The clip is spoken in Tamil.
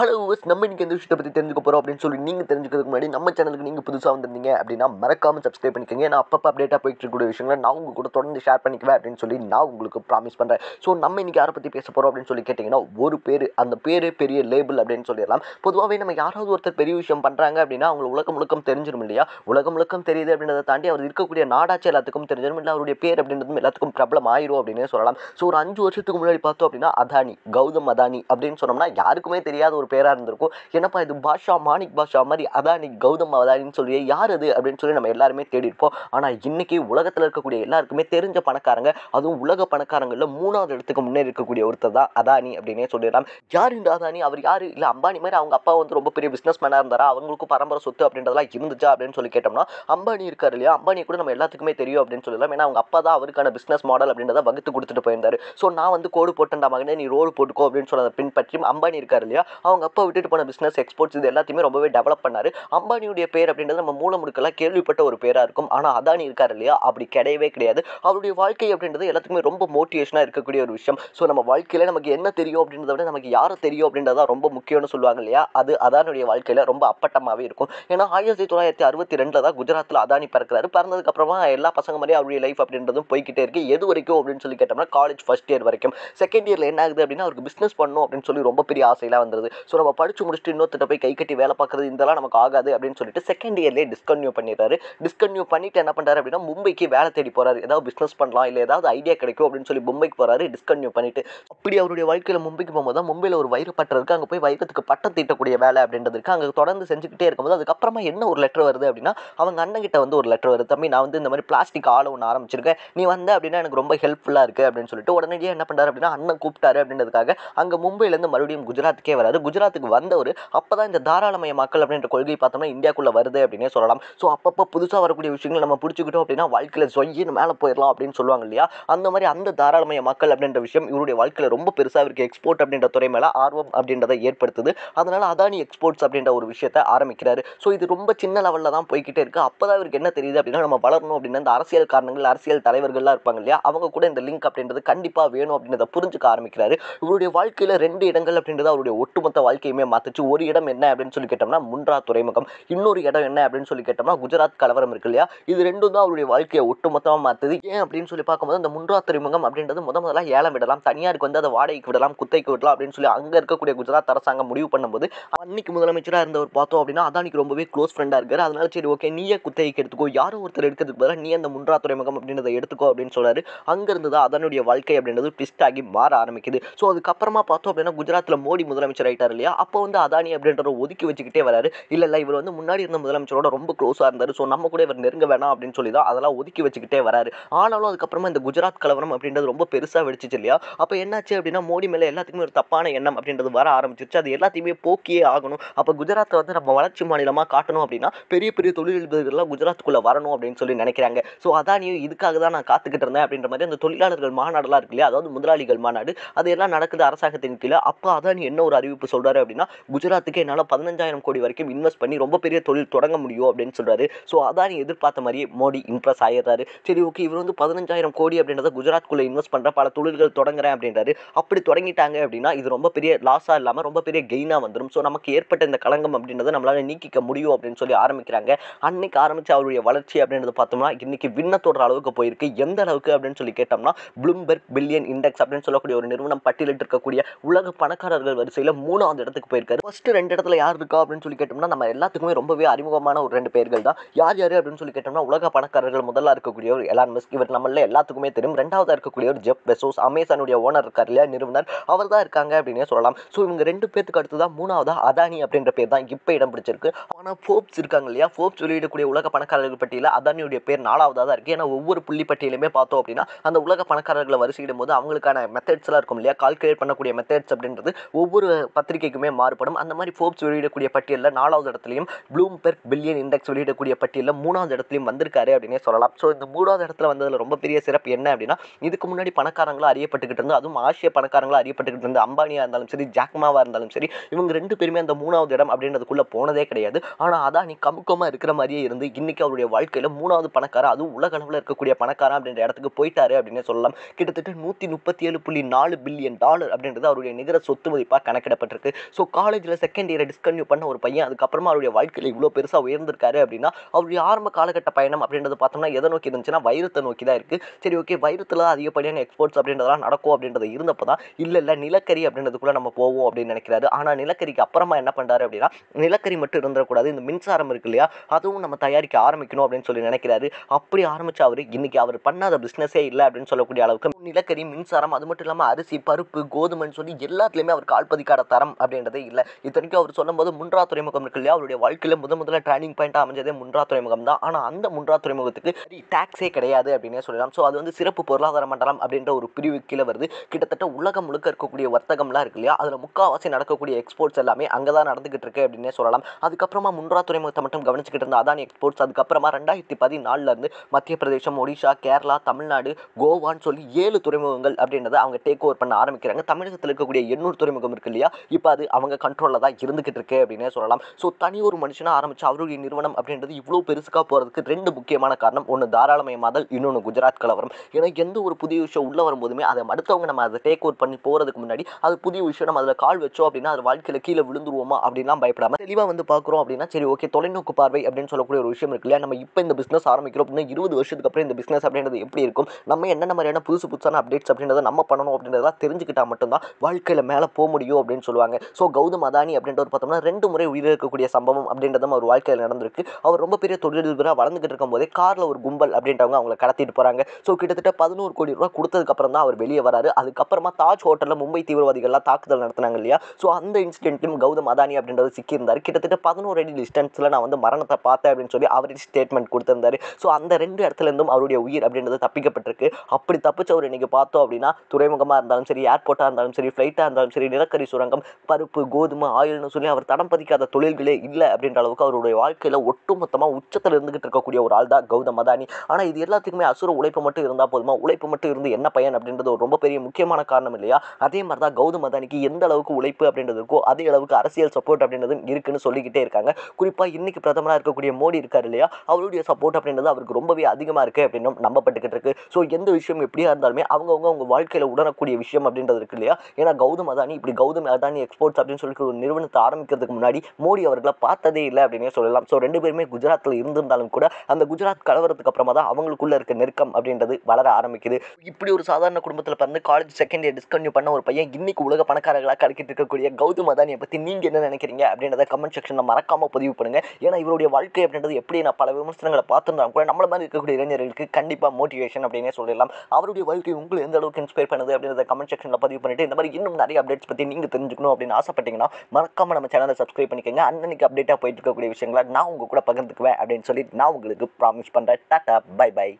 ஹலோ நம்ம இன்றைக்கி எந்த விஷயத்தை பற்றி தெரிஞ்சுக்க போகிறோம் அப்படின்னு சொல்லி நீங்கள் தெரிஞ்சுக்கிறதுக்கு முன்னாடி நம்ம சேனலுக்கு நீங்கள் புதுசாக வந்திருந்தீங்க அப்படின்னா மறக்காமல் சப்ஸ்கிரைப் பண்ணிக்கோங்க நான் அப்பப்போ அப்டேட்டாக போயிட்டு இருக்கக்கூடிய விஷயங்களை நான் உங்கள் கூட தொடர்ந்து ஷேர் பண்ணிக்குவேன் அப்படின்னு சொல்லி நான் உங்களுக்கு ப்ராமிஸ் பண்ணுறேன் ஸோ நம்ம இன்றைக்கி யாரை பற்றி பேச போகிறோம் அப்படின்னு சொல்லி கேட்டிங்கன்னா ஒரு பேர் அந்த பேரே பெரிய லேபிள் அப்படின்னு சொல்லிடலாம் பொதுவாகவே நம்ம யாராவது ஒருத்தர் பெரிய விஷயம் பண்ணுறாங்க அப்படின்னா அவங்க உலகம் முழுக்கம் தெரிஞ்சிடும் இல்லையா உலகம் முழுக்கம் தெரியுது அப்படின்றத தாண்டி அவர் இருக்கக்கூடிய நாடாச்சு எல்லாத்துக்கும் தெரிஞ்சிடும் இல்லை அவருடைய பேர் அப்படின்றதும் எல்லாத்துக்கும் பிரபலம் ஆயிரும் அப்படின்னு சொல்லலாம் ஸோ ஒரு அஞ்சு வருஷத்துக்கு முன்னாடி பார்த்தோம் அப்படின்னா அதானி கௌதம் அதானி அப்படின்னு சொன்னோம்னா யாருக்குமே தெரியாத ஒரு ஒரு பேராக இருந்திருக்கும் என்னப்பா இது பாஷா மாணிக் பாஷா மாதிரி அதானி கௌதம் அதானின்னு சொல்லி யார் அது அப்படின்னு சொல்லி நம்ம எல்லாருமே தேடி ஆனால் இன்றைக்கி உலகத்தில் இருக்கக்கூடிய எல்லாருக்குமே தெரிஞ்ச பணக்காரங்க அதுவும் உலக பணக்காரங்களில் மூணாவது இடத்துக்கு முன்னேறி இருக்கக்கூடிய ஒருத்தர் தான் அதானி அப்படின்னே சொல்லிடலாம் யார் இந்த அதானி அவர் யார் இல்லை அம்பானி மாதிரி அவங்க அப்பா வந்து ரொம்ப பெரிய பிஸ்னஸ் மேனாக இருந்தாரா அவங்களுக்கும் பரம்பரை சொத்து அப்படின்றதெல்லாம் இருந்துச்சா அப்படின்னு சொல்லி கேட்டோம்னா அம்பானி இருக்கார் இல்லையா அம்பானி கூட நம்ம எல்லாத்துக்குமே தெரியும் அப்படின்னு சொல்லிடலாம் ஏன்னா அவங்க அப்பா தான் அவருக்கான பிஸ்னஸ் மாடல் அப்படின்றத வகுத்து கொடுத்துட்டு போயிருந்தார் ஸோ நான் வந்து கோடு போட்டேன்டா மகனே நீ ரோடு போட்டுக்கோ அப்படின்னு சொன்னதை பின்பற்றி அம்பானி இருக்கார் இல்லையா அவங்க அவங்க அப்பா விட்டுட்டு போன பிஸ்னஸ் எக்ஸ்போர்ட்ஸ் இது எல்லாத்தையுமே ரொம்பவே டெவலப் பண்ணார் அம்பானியுடைய பேர் அப்படின்றது நம்ம மூலமுடுக்கெல்லாம் கேள்விப்பட்ட ஒரு பேராக இருக்கும் ஆனால் அதானி இருக்கார் இல்லையா அப்படி கிடையவே கிடையாது அவருடைய வாழ்க்கை அப்படின்றது எல்லாத்துக்குமே ரொம்ப மோட்டிவேஷனாக இருக்கக்கூடிய ஒரு விஷயம் ஸோ நம்ம வாழ்க்கையில் நமக்கு என்ன தெரியும் அப்படின்றத விட நமக்கு யாரை தெரியும் அப்படின்றத ரொம்ப முக்கியம்னு சொல்லுவாங்க இல்லையா அது அதானுடைய வாழ்க்கையில் ரொம்ப அப்பட்டமாகவே இருக்கும் ஏன்னா ஆயிரத்தி தொள்ளாயிரத்தி அறுபத்தி ரெண்டில் தான் குஜராத்தில் அதானி பிறக்கிறாரு பறந்ததுக்கப்புறமா எல்லா பசங்க மாதிரி அவருடைய லைஃப் அப்படின்றதும் போய்கிட்டே இருக்குது எது வரைக்கும் அப்படின்னு சொல்லி கேட்டோம்னா காலேஜ் ஃபஸ்ட் இயர் வரைக்கும் செகண்ட் இயரில் என்ன ஆகுது அப்படின்னா அவருக்கு பிஸ்னஸ் பண்ணணும் அப்படின்னு சொல்லி ரொம்ப பெரிய ஆசையெல்லாம் வந்துருது ஸோ நம்ம படித்து முடிச்சுட்டு இன்னொருத்த போய் கை கட்டி வேலை பார்க்குறது இந்தலாம் நமக்கு ஆகாது அப்படின்னு சொல்லிட்டு செகண்ட் இயர்லேயே டிஸ்கன்யூ பண்ணிடுறாரு டிஸ்கன்யூ பண்ணிட்டு என்ன பண்ணுறாரு அப்படின்னா மும்பைக்கு வேலை தேடி போகிறாரு ஏதாவது பிஸ்னஸ் பண்ணலாம் இல்லை ஏதாவது ஐடியா கிடைக்கும் அப்படின்னு சொல்லி மும்பைக்கு போகிறாரு டிஸ்கன்யூ பண்ணிட்டு அப்படி அவருடைய வாழ்க்கையில் மும்பைக்கு போகும்போது மும்பையில் ஒரு வயிறு பட்டை அங்கே போய் வயிற்றுக்கு பட்டம் தீட்டக்கூடிய வேலை அப்படின்றது இருக்குது அங்கே தொடர்ந்து செஞ்சுக்கிட்டே இருக்கும்போது அதுக்கப்புறமா என்ன ஒரு லெட்டர் வருது அப்படின்னா அவங்க அண்ணன் கிட்ட வந்து ஒரு லெட்டர் வருது தம்பி நான் வந்து இந்த மாதிரி பிளாஸ்டிக் ஆள ஒன்று ஆரம்பிச்சிருக்கேன் நீ வந்த அப்படின்னா எனக்கு ரொம்ப ஹெல்ப்ஃபுல்லாக இருக்குது அப்படின்னு சொல்லிட்டு உடனடியாக என்ன பண்ணுறாரு அப்படின்னா அண்ணன் கூப்பிட்டாரு அப்படின்றதுக்காக அங்கே மும்பையிலேருந்து மறுபடியும் குஜராத்துக்கே வராது குஜராத் குஜராத்துக்கு வந்தவர் அப்போ தான் இந்த தாராளமய மக்கள் அப்படின்ற கொள்கை பார்த்தோம்னா இந்தியாக்குள்ளே வருது அப்படின்னே சொல்லலாம் ஸோ அப்பப்போ புதுசாக வரக்கூடிய விஷயங்கள் நம்ம பிடிச்சிக்கிட்டோம் அப்படின்னா வாழ்க்கையில் சொய்யின்னு மேலே போயிடலாம் அப்படின்னு சொல்லுவாங்க இல்லையா அந்த மாதிரி அந்த தாராளமய மக்கள் அப்படின்ற விஷயம் இவருடைய வாழ்க்கையில் ரொம்ப பெருசாக இருக்குது எக்ஸ்போர்ட் அப்படின்ற துறை மேலே ஆர்வம் அப்படின்றத ஏற்படுத்துது அதனால் அதானி எக்ஸ்போர்ட்ஸ் அப்படின்ற ஒரு விஷயத்தை ஆரம்பிக்கிறாரு ஸோ இது ரொம்ப சின்ன லெவலில் தான் போய்கிட்டே இருக்குது அப்போ தான் இவருக்கு என்ன தெரியுது அப்படின்னா நம்ம வளரணும் அப்படின்னா அந்த அரசியல் காரணங்கள் அரசியல் தலைவர்கள்லாம் இருப்பாங்க இல்லையா அவங்க கூட இந்த லிங்க் அப்படின்றது கண்டிப்பாக வேணும் அப்படின்றத புரிஞ்சுக்க ஆரம்பிக்கிறாரு இவருடைய வாழ்க்கையில் ரெண்டு இடங்கள் அப்படின்றது அவருடைய ஒட்டுமொத்த ஒட்டுமொத்த வாழ்க்கையுமே மாற்றுச்சு ஒரு இடம் என்ன அப்படின்னு சொல்லி கேட்டோம்னா முன்றா துறைமுகம் இன்னொரு இடம் என்ன அப்படின்னு சொல்லி கேட்டோம்னா குஜராத் கலவரம் இருக்கு இல்லையா இது ரெண்டும் தான் அவருடைய வாழ்க்கையை ஒட்டுமொத்தமாக மாற்றுது ஏன் அப்படின்னு சொல்லி பார்க்கும்போது அந்த முன்றா துறைமுகம் அப்படின்றது முத முதல்ல ஏலம் விடலாம் தனியாருக்கு வந்து அதை வாடகைக்கு விடலாம் குத்தைக்கு விடலாம் அப்படின்னு சொல்லி அங்கே இருக்கக்கூடிய குஜராத் அரசாங்கம் முடிவு பண்ணும்போது அன்னைக்கு முதலமைச்சராக இருந்தவர் பார்த்தோம் அப்படின்னா அதானிக்கு ரொம்பவே க்ளோஸ் ஃப்ரெண்டாக இருக்காரு அதனால சரி ஓகே நீயே குத்தைக்கு எடுத்துக்கோ யாரோ ஒருத்தர் எடுக்கிறதுக்கு பதிலாக நீ அந்த முன்றா துறைமுகம் அப்படின்றத எடுத்துக்கோ அப்படின்னு சொல்கிறாரு அங்கேருந்து தான் அதனுடைய வாழ்க்கை அப்படின்றது ட்விஸ்ட் ஆகி மாற ஆரம்பிக்குது ஸோ அதுக்கப்புறமா பார்த்தோம் அப்படின்னா குஜராத்தில் மோடி முதலமைச்சர் ஆகிட்டார் இருந்தார் இல்லையா அப்போ வந்து அதானி அப்படின்றத ஒதுக்கி வச்சுக்கிட்டே வராரு இல்லை இல்லை இவர் வந்து முன்னாடி இருந்த முதலமைச்சரோட ரொம்ப க்ளோஸாக இருந்தார் ஸோ நம்ம கூட இவர் நெருங்க வேணாம் அப்படின்னு சொல்லி தான் அதெல்லாம் ஒதுக்கி வச்சுக்கிட்டே வராரு ஆனாலும் அதுக்கப்புறமா இந்த குஜராத் கலவரம் அப்படின்றது ரொம்ப பெருசாக வெடிச்சிச்சு இல்லையா அப்போ என்னாச்சு அப்படின்னா மோடி மேலே எல்லாத்துக்குமே ஒரு தப்பான எண்ணம் அப்படின்றது வர ஆரம்பிச்சிருச்சு அது எல்லாத்தையுமே போக்கியே ஆகணும் அப்போ குஜராத்தை வந்து நம்ம வளர்ச்சி மாநிலமாக காட்டணும் அப்படின்னா பெரிய பெரிய தொழிலதிபர்கள்லாம் குஜராத்துக்குள்ளே வரணும் அப்படின்னு சொல்லி நினைக்கிறாங்க ஸோ அதானியும் இதுக்காக தான் நான் காத்துக்கிட்டு இருந்தேன் அப்படின்ற மாதிரி அந்த தொழிலாளர்கள் மாநாடெல்லாம் இருக்கு இல்லையா அதாவது முதலாளிகள் மாநாடு அது எல்லாம் நடக்குது அரசாங்கத்தின் கீழே அப்போ அதானி என்ன ஒரு அறிவிப்பு சொல்கிறாரு அப்படின்னா குஜராத்துக்கு என்னால் பதினஞ்சாயிரம் கோடி வரைக்கும் இன்வெஸ்ட் பண்ணி ரொம்ப பெரிய தொழில் தொடங்க முடியும் அப்படின்னு சொல்கிறாரு ஸோ அதான் நீ எதிர்பார்த்த மாதிரியே மோடி இம்ப்ரெஸ் ஆகிடுறாரு சரி ஓகே இவர் வந்து பதினஞ்சாயிரம் கோடி அப்படின்றத குஜராத்குள்ளே இன்வெஸ்ட் பண்ணுற பல தொழில்கள் தொடங்குறேன் அப்படின்றாரு அப்படி தொடங்கிட்டாங்க அப்படின்னா இது ரொம்ப பெரிய லாஸாக இல்லாமல் ரொம்ப பெரிய கெயினாக வந்துடும் ஸோ நமக்கு ஏற்பட்ட இந்த களங்கம் அப்படின்றத நம்மளால் நீக்கிக்க முடியும் அப்படின்னு சொல்லி ஆரம்பிக்கிறாங்க அன்னைக்கு ஆரம்பித்து அவருடைய வளர்ச்சி அப்படின்றத பார்த்தோம்னா இன்னைக்கு விண்ணத்தோடுற அளவுக்கு போயிருக்கு எந்த அளவுக்கு அப்படின்னு சொல்லி கேட்டோம்னா ப்ளூம்பெர்க் பில்லியன் இண்டெக்ஸ் அப்படின்னு சொல்லக்கூடிய ஒரு நிறுவனம் பட்டியலிட்டு இருக்கக்கூடிய உலக பணக்காரர்கள் வரிசையில் மூணு மட்டும் அந்த இடத்துக்கு போயிருக்காரு ஃபர்ஸ்ட் ரெண்டு இடத்துல யார் இருக்கா அப்படின்னு சொல்லி கேட்டோம்னா நம்ம எல்லாத்துக்குமே ரொம்பவே அறிமுகமான ஒரு ரெண்டு பேர்கள் தான் யார் யார் அப்படின்னு சொல்லி கேட்டோம்னா உலக பணக்காரர்கள் முதல்ல இருக்கக்கூடிய ஒரு எலான் மஸ்க் இவர் நம்மள எல்லாத்துக்குமே தெரியும் ரெண்டாவதாக இருக்கக்கூடிய ஒரு ஜெப் பெசோஸ் அமேசானுடைய ஓனர் இருக்கார் இல்லையா நிறுவனர் அவர் தான் இருக்காங்க அப்படின்னே சொல்லலாம் ஸோ இவங்க ரெண்டு பேத்துக்கு அடுத்து தான் மூணாவதா அதானி அப்படின்ற பேர் தான் இப்போ இடம் பிடிச்சிருக்கு ஆனால் ஃபோப்ஸ் இருக்காங்க இல்லையா ஃபோப்ஸ் வெளியிடக்கூடிய உலக பணக்காரர்கள் பட்டியலில் அதானியுடைய பேர் நாலாவதாக தான் இருக்குது ஏன்னா ஒவ்வொரு புள்ளி பட்டியலுமே பார்த்தோம் அப்படின்னா அந்த உலக பணக்காரர்களை வரிசையிடும் போது அவங்களுக்கான மெத்தட்ஸ்லாம் இருக்கும் இல்லையா கால்குலேட் பண்ணக்கூடிய மெத்தட்ஸ் அப்படின்றது ஒவ்வொரு பத்திரிகை பத்திரிகைக்குமே மாறுபடும் அந்த மாதிரி ஃபோர்ஸ் வெளியிடக்கூடிய பட்டியலில் நாலாவது இடத்துலையும் ப்ளூம்பெர்க் பில்லியன் இண்டெக்ஸ் வெளியிடக்கூடிய பட்டியலில் மூணாவது இடத்துலையும் வந்திருக்காரு அப்படின்னே சொல்லலாம் ஸோ இந்த மூணாவது இடத்துல வந்ததில் ரொம்ப பெரிய சிறப்பு என்ன அப்படின்னா இதுக்கு முன்னாடி பணக்காரங்களும் அறியப்பட்டுக்கிட்டு இருந்தோம் அதுவும் ஆசிய பணக்காரங்களும் அறியப்பட்டுக்கிட்டு இருந்தது அம்பானியாக இருந்தாலும் சரி ஜாக்மாவாக இருந்தாலும் சரி இவங்க ரெண்டு பேருமே அந்த மூணாவது இடம் அப்படின்றதுக்குள்ளே போனதே கிடையாது ஆனால் அதான் நீ கமுக்கமாக இருக்கிற மாதிரியே இருந்து இன்றைக்கி அவருடைய வாழ்க்கையில் மூணாவது பணக்காரன் அதுவும் உலக அளவில் இருக்கக்கூடிய பணக்காரன் அப்படின்ற இடத்துக்கு போயிட்டாரு அப்படின்னு சொல்லலாம் கிட்டத்தட்ட நூற்றி முப்பத்தி ஏழு புள்ளி நாலு பில்லியன் டாலர் அப்படின்றது அவருடைய நிகர சொத்து மதிப்பாக கணக்கிடப்பட்டிருக்கு பார்த்து ஸோ காலேஜில் செகண்ட் இயரை டிஸ்கன்யூ பண்ண ஒரு பையன் அதுக்கப்புறமா அவருடைய வாழ்க்கையில் இவ்வளோ பெருசாக உயர்ந்திருக்காரு அப்படின்னா அவருடைய ஆரம்ப காலகட்ட பயணம் அப்படின்றது பார்த்தோம்னா எதை நோக்கி இருந்துச்சுன்னா வைரத்தை நோக்கி தான் இருக்குது சரி ஓகே வைரத்தில் தான் அதிகப்படியான எக்ஸ்போர்ட்ஸ் அப்படின்றதெல்லாம் நடக்கும் அப்படின்றது இருந்தப்போ தான் இல்லை இல்லை நிலக்கரி அப்படின்றதுக்குள்ளே நம்ம போவோம் அப்படின்னு நினைக்கிறாரு ஆனால் நிலக்கரிக்கு அப்புறமா என்ன பண்ணுறாரு அப்படின்னா நிலக்கரி மட்டும் இருந்துடக்கூடாது இந்த மின்சாரம் இருக்கு இல்லையா அதுவும் நம்ம தயாரிக்க ஆரம்பிக்கணும் அப்படின்னு சொல்லி நினைக்கிறாரு அப்படி ஆரம்பிச்ச அவர் இன்னைக்கு அவர் பண்ணாத பிஸ்னஸே இல்லை அப்படின்னு சொல்லக்கூடிய அளவுக்கு நிலக்கரி மின்சாரம் அது மட்டும் இல்லாமல் அரிசி பருப்பு கோதுமைன்னு சொல்லி எல்லாத்துலேயுமே அவர் கால்பதிக்கான தரம் அப்படின்றதே இல்லை இத்தனைக்கும் அவர் சொல்லும்போது முன்றா துறைமுகம் இருக்கு இல்லையா அவருடைய வாழ்க்கையில் முதன் முதல்ல டேர்னிங் பாயிண்ட் அமைஞ்சதே முன்றா துறைமுகம் தான் ஆனால் அந்த முன்றா துறைமுகத்துக்கு டேக்ஸே கிடையாது அப்படின்னே சொல்லலாம் ஸோ அது வந்து சிறப்பு பொருளாதார மண்டலம் அப்படின்ற ஒரு பிரிவு கீழே வருது கிட்டத்தட்ட உலகம் முழுக்க இருக்கக்கூடிய வர்த்தகம்லாம் இருக்கு இல்லையா அதில் முக்கால்வாசி நடக்கக்கூடிய எக்ஸ்போர்ட்ஸ் எல்லாமே அங்கே தான் நடந்துகிட்டு இருக்கு அப்படின்னே சொல்லலாம் அதுக்கப்புறமா முன்றா துறைமுகத்தை மட்டும் கவனிச்சுக்கிட்டு இருந்த அதானி எக்ஸ்போர்ட்ஸ் அதுக்கப்புறமா ரெண்டாயிரத்தி பதினாலிருந்து மத்திய பிரதேசம் ஒடிஷா கேரளா தமிழ்நாடு கோவான்னு சொல்லி ஏழு துறைமுகங்கள் அப்படின்றத அவங்க டேக் ஓவர் பண்ண ஆரம்பிக்கிறாங்க தமிழகத்தில் இருக்கக்கூடிய எண்ணூர் துறைமுகம் இருக்கு இல்லையா இப்போ கண்டிப்பாக அது அவங்க கண்ட்ரோலில் தான் இருந்துக்கிட்டு இருக்கு அப்படின்னே சொல்லலாம் ஸோ தனி ஒரு மனுஷனாக ஆரம்பிச்சு அவருடைய நிறுவனம் அப்படின்றது இவ்வளோ பெருசுக்காக போகிறதுக்கு ரெண்டு முக்கியமான காரணம் ஒன்று தாராளமயமாதல் இன்னொன்று குஜராத் கலவரம் ஏன்னா எந்த ஒரு புதிய விஷயம் உள்ளே வரும்போதுமே அதை அடுத்தவங்க நம்ம அதை டேக் ஓவர் பண்ணி போகிறதுக்கு முன்னாடி அது புதிய விஷயம் நம்ம அதில் கால் வச்சோம் அப்படின்னா அது வாழ்க்கையில் கீழே விழுந்துருவோமா அப்படின்லாம் பயப்படாமல் தெளிவாக வந்து பார்க்குறோம் அப்படின்னா சரி ஓகே தொலைநோக்கு பார்வை அப்படின்னு சொல்லக்கூடிய ஒரு விஷயம் இருக்குல்ல நம்ம இப்போ இந்த பிஸ்னஸ் ஆரம்பிக்கிறோம் அப்படின்னா இருபது வருஷத்துக்கு அப்புறம் இந்த பிஸ்னஸ் அப்படின்றது எப்படி இருக்கும் நம்ம என்னென்ன மாதிரியான புதுசு புதுசான அப்டேட்ஸ் அப்படின்றத நம்ம பண்ணணும் அப்படின்றதெல்லாம் தெரிஞ்சுக்கிட்டால் மட்டும்தான் வாழ்க்கையில் மேலே போக முடியும் அப்படின்னு சொல்லுவாங்க சொல்லுவாங்க ஸோ கௌதம் அதானி அப்படின்றவர் பார்த்தோம்னா ரெண்டு முறை உயிரிழக்கக்கூடிய சம்பவம் அப்படின்றதும் அவர் வாழ்க்கையில் நடந்திருக்கு அவர் ரொம்ப பெரிய தொழிலதிபராக வளர்ந்துக்கிட்டு போதே காரில் ஒரு கும்பல் அப்படின்றவங்க அவங்களை கடத்திட்டு போகிறாங்க ஸோ கிட்டத்தட்ட பதினோரு கோடி ரூபா கொடுத்ததுக்கப்புறம் தான் அவர் வெளியே வராரு அதுக்கப்புறமா தாஜ் ஹோட்டலில் மும்பை தீவிரவாதிகள்லாம் தாக்குதல் நடத்தினாங்க இல்லையா ஸோ அந்த இன்சிடென்ட்லையும் கௌதம் அதானி அப்படின்றவர் சிக்கியிருந்தார் கிட்டத்தட்ட பதினோரு அடி டிஸ்டன்ஸில் நான் வந்து மரணத்தை பார்த்தேன் அப்படின்னு சொல்லி அவர் ஸ்டேட்மெண்ட் கொடுத்திருந்தாரு ஸோ அந்த ரெண்டு இடத்துலேருந்தும் அவருடைய உயிர் அப்படின்றது தப்பிக்கப்பட்டிருக்கு அப்படி தப்பிச்சவர் இன்றைக்கி பார்த்தோம் அப்படின்னா துறைமுகமாக இருந்தாலும் சரி ஏர்போர்ட்டாக இருந்தாலும் சரி ஃப்ளைட்டாக இருந்தாலும் சரி நிலக்கரி சுரங்கம் பருப்பு கோதுமை ஆயில்னு சொல்லி அவர் தடம் பதிக்காத தொழில்களே இல்லை அப்படின்ற அளவுக்கு அவருடைய வாழ்க்கையில் ஒட்டுமொத்தமாக உச்சத்தில் இருந்துகிட்டு இருக்கக்கூடிய ஒரு ஆள் தான் கௌதம் அதானி ஆனால் இது எல்லாத்துக்குமே அசுர உழைப்பு மட்டும் இருந்தால் போதுமா உழைப்பு மட்டும் இருந்து என்ன பயன் அப்படின்றது ஒரு ரொம்ப பெரிய முக்கியமான காரணம் இல்லையா அதே மாதிரி தான் கௌதம் அதானிக்கு எந்த அளவுக்கு உழைப்பு அப்படின்றது இருக்கோ அதே அளவுக்கு அரசியல் சப்போர்ட் அப்படின்றது இருக்குன்னு சொல்லிக்கிட்டே இருக்காங்க குறிப்பாக இன்றைக்கி பிரதமராக இருக்கக்கூடிய மோடி இருக்கார் இல்லையா அவருடைய சப்போர்ட் அப்படின்றது அவருக்கு ரொம்பவே அதிகமாக இருக்குது அப்படின்னு நம்பப்பட்டுக்கிட்டு இருக்கு ஸோ எந்த விஷயம் எப்படியா இருந்தாலுமே அவங்கவுங்க அவங்க வாழ்க்கையில் உணரக்கூடிய விஷயம் அப்படின்றது இருக்கு இல்லையா ஏன்னா கௌதம் அதானி இப்படி கௌதம் அதானியை எக்ஸ்போர்ட்ஸ் அப்படின்னு சொல்லி ஒரு நிறுவனத்தை ஆரம்பிக்கிறதுக்கு முன்னாடி மோடி அவர்களை பார்த்ததே இல்லை அப்படின்னே சொல்லலாம் ஸோ ரெண்டு பேருமே குஜராத்தில் இருந்திருந்தாலும் கூட அந்த குஜராத் கலவரத்துக்கு அப்புறமா தான் அவங்களுக்குள்ள இருக்க நெருக்கம் அப்படின்றது வளர ஆரம்பிக்குது இப்படி ஒரு சாதாரண குடும்பத்தில் பிறந்து காலேஜ் செகண்ட் இயர் டிஸ்கன்யூ பண்ண ஒரு பையன் இன்னைக்கு உலக பணக்காரர்களாக கிடைக்கிட்டு இருக்கக்கூடிய கௌதம் அதானியை பற்றி நீங்கள் என்ன நினைக்கிறீங்க அப்படின்றத கமெண்ட் செக்ஷனில் மறக்காமல் பதிவு பண்ணுங்கள் ஏன்னா இவருடைய வாழ்க்கை அப்படின்றது எப்படி நான் பல விமர்சனங்களை பார்த்துருந்தாலும் கூட நம்மள மாதிரி இருக்கக்கூடிய இளைஞர்களுக்கு கண்டிப்பாக மோட்டிவேஷன் அப்படின்னே சொல்லிடலாம் அவருடைய வாழ்க்கை உங்களுக்கு எந்த அளவுக்கு இன்ஸ்பயர் பண்ணுது அப்படின்றத கமெண்ட் செக்ஷனில் பதிவு பண்ணிட்டு இந்த மாதிரி இன்னும் நிறைய அப்டேட்ஸ் பற்றி நீங்கள் தெரிஞ்சுக்கணும் அப்படின்னு ஆசைப்பட்டீங்கன்னா மறக்காமல் நம்ம சேனலை சப்ஸ்கிரைப் பண்ணிக்கோங்க அன்னன்னைக்கு அப்டேட்டாக போயிட்டு இருக்கக்கூடிய விஷயங்களை நான் உங்கள் கூட பகிர்ந்துக்குவேன் அப்படின்னு சொல்லி நான் உங்களுக்கு ப்ராமிஸ் பண்ணுறேன் டாட்டா பை பை